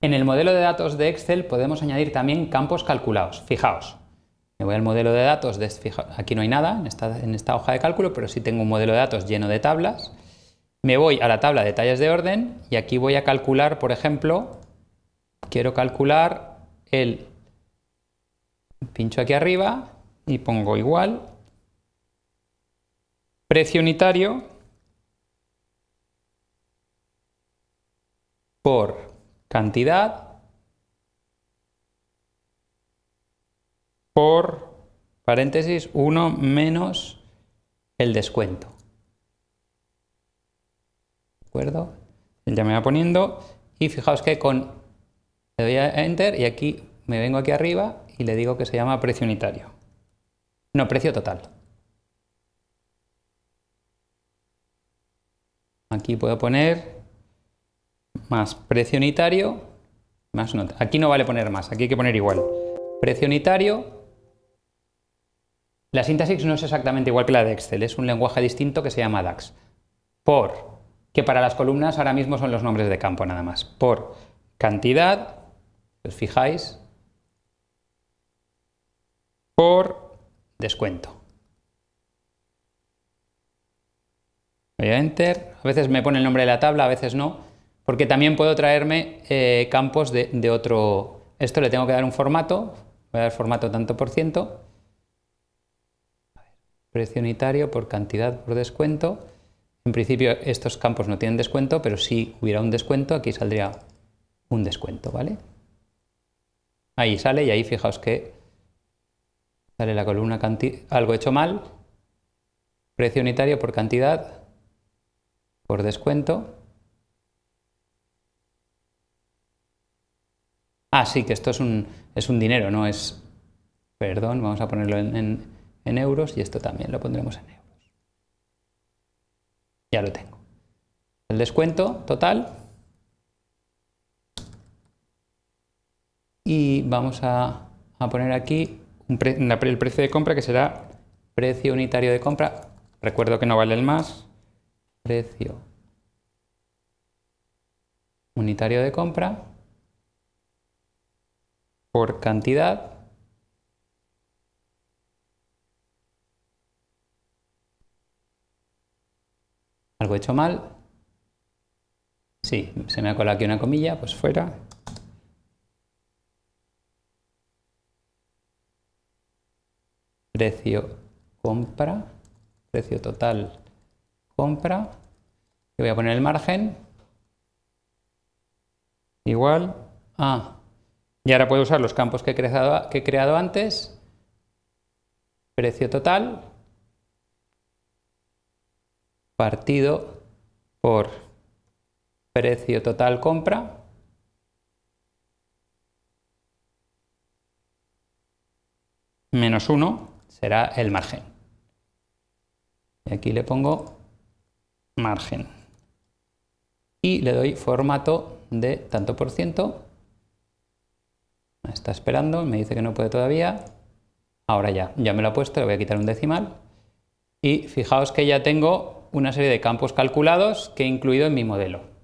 En el modelo de datos de Excel podemos añadir también campos calculados. Fijaos, me voy al modelo de datos, aquí no hay nada en esta, en esta hoja de cálculo, pero sí tengo un modelo de datos lleno de tablas. Me voy a la tabla de tallas de orden y aquí voy a calcular, por ejemplo, quiero calcular el... Pincho aquí arriba y pongo igual. Precio unitario por cantidad por paréntesis 1 menos el descuento. ¿De acuerdo? Ya me va poniendo y fijaos que con le doy a enter y aquí me vengo aquí arriba y le digo que se llama precio unitario. No, precio total. Aquí puedo poner más precio unitario, más Aquí no vale poner más, aquí hay que poner igual. Precio unitario. La sintaxis no es exactamente igual que la de Excel, es un lenguaje distinto que se llama DAX. Por, que para las columnas ahora mismo son los nombres de campo nada más. Por cantidad, os fijáis, por descuento. Voy a enter, a veces me pone el nombre de la tabla, a veces no porque también puedo traerme eh, campos de, de, otro... Esto le tengo que dar un formato, voy a dar formato tanto por ciento, precio unitario por cantidad por descuento. En principio estos campos no tienen descuento, pero si hubiera un descuento, aquí saldría un descuento, ¿vale? Ahí sale y ahí fijaos que sale la columna algo hecho mal, precio unitario por cantidad por descuento. Ah, sí, que esto es un, es un dinero, no es... Perdón, vamos a ponerlo en, euros y esto también lo pondremos en euros. Ya lo tengo. El descuento total. Y vamos a, poner aquí el precio de compra que será precio unitario de compra. Recuerdo que no vale el más. Precio unitario de compra por cantidad. Algo hecho mal. Sí, se me ha colado aquí una comilla, pues fuera. Precio compra, precio total compra. Le voy a poner el margen igual a y ahora puedo usar los campos que he creado, que creado antes, precio total, partido por precio total compra, menos 1 será el margen. Y aquí le pongo margen. Y le doy formato de tanto por ciento Está esperando, me dice que no puede todavía. Ahora ya, ya me lo ha puesto, le voy a quitar un decimal. Y fijaos que ya tengo una serie de campos calculados que he incluido en mi modelo.